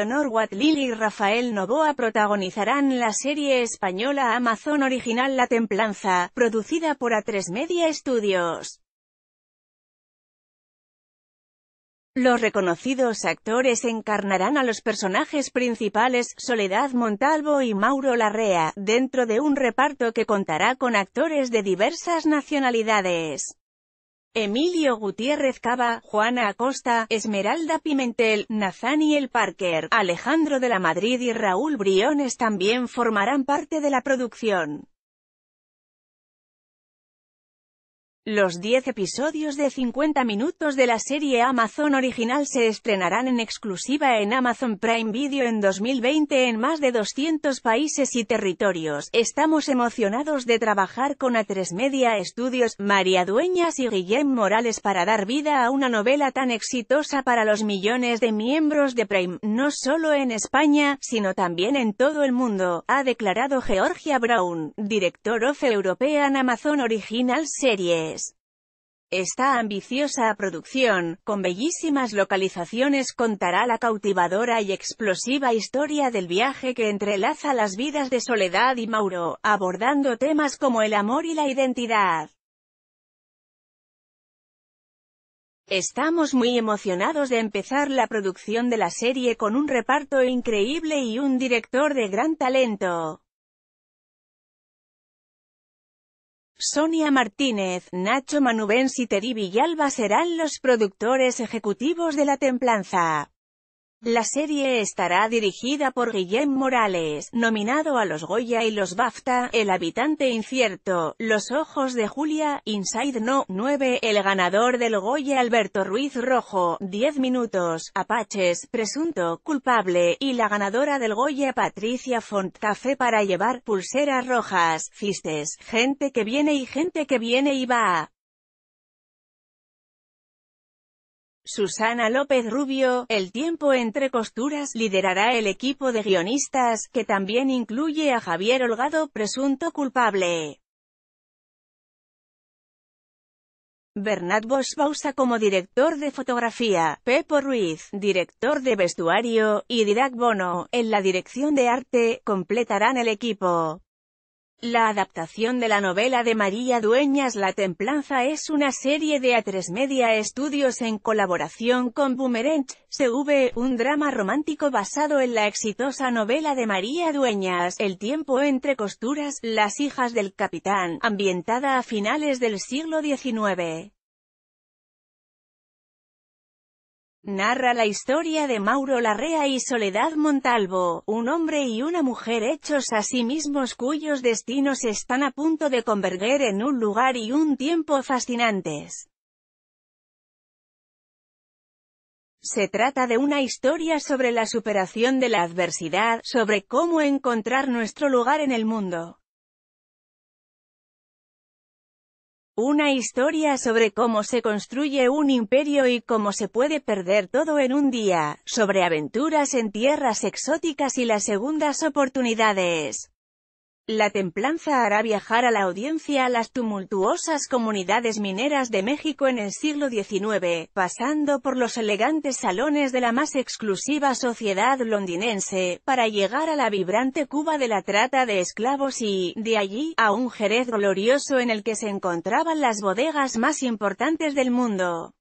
Leonor Watlil y Rafael Novoa protagonizarán la serie española Amazon original La Templanza, producida por A3 Media Studios. Los reconocidos actores encarnarán a los personajes principales, Soledad Montalvo y Mauro Larrea, dentro de un reparto que contará con actores de diversas nacionalidades. Emilio Gutiérrez Cava, Juana Acosta, Esmeralda Pimentel, Nathaniel Parker, Alejandro de la Madrid y Raúl Briones también formarán parte de la producción. Los 10 episodios de 50 minutos de la serie Amazon original se estrenarán en exclusiva en Amazon Prime Video en 2020 en más de 200 países y territorios. Estamos emocionados de trabajar con A3 Media Studios, María Dueñas y Guillem Morales para dar vida a una novela tan exitosa para los millones de miembros de Prime, no solo en España, sino también en todo el mundo, ha declarado Georgia Brown, director of European Amazon Original Series. Esta ambiciosa producción, con bellísimas localizaciones contará la cautivadora y explosiva historia del viaje que entrelaza las vidas de Soledad y Mauro, abordando temas como el amor y la identidad. Estamos muy emocionados de empezar la producción de la serie con un reparto increíble y un director de gran talento. Sonia Martínez, Nacho Manubens y Teri Villalba serán los productores ejecutivos de La Templanza. La serie estará dirigida por Guillem Morales, nominado a los Goya y los BAFTA, El habitante incierto, Los ojos de Julia, Inside No, 9, el ganador del Goya Alberto Ruiz Rojo, 10 minutos, Apaches, presunto, culpable, y la ganadora del Goya Patricia Font Café para llevar, pulseras rojas, fistes, gente que viene y gente que viene y va. Susana López Rubio, El tiempo entre costuras, liderará el equipo de guionistas, que también incluye a Javier Holgado, presunto culpable. Bernat Bosch-Bausa como director de fotografía, Pepo Ruiz, director de vestuario, y Dirac Bono, en la dirección de arte, completarán el equipo. La adaptación de la novela de María Dueñas La Templanza es una serie de A3 Media Estudios en colaboración con Boomerang, CV, un drama romántico basado en la exitosa novela de María Dueñas, El tiempo entre costuras, Las hijas del capitán, ambientada a finales del siglo XIX. narra la historia de Mauro Larrea y Soledad Montalvo, un hombre y una mujer hechos a sí mismos cuyos destinos están a punto de converger en un lugar y un tiempo fascinantes. Se trata de una historia sobre la superación de la adversidad, sobre cómo encontrar nuestro lugar en el mundo. Una historia sobre cómo se construye un imperio y cómo se puede perder todo en un día, sobre aventuras en tierras exóticas y las segundas oportunidades. La templanza hará viajar a la audiencia a las tumultuosas comunidades mineras de México en el siglo XIX, pasando por los elegantes salones de la más exclusiva sociedad londinense, para llegar a la vibrante Cuba de la trata de esclavos y, de allí, a un Jerez glorioso en el que se encontraban las bodegas más importantes del mundo.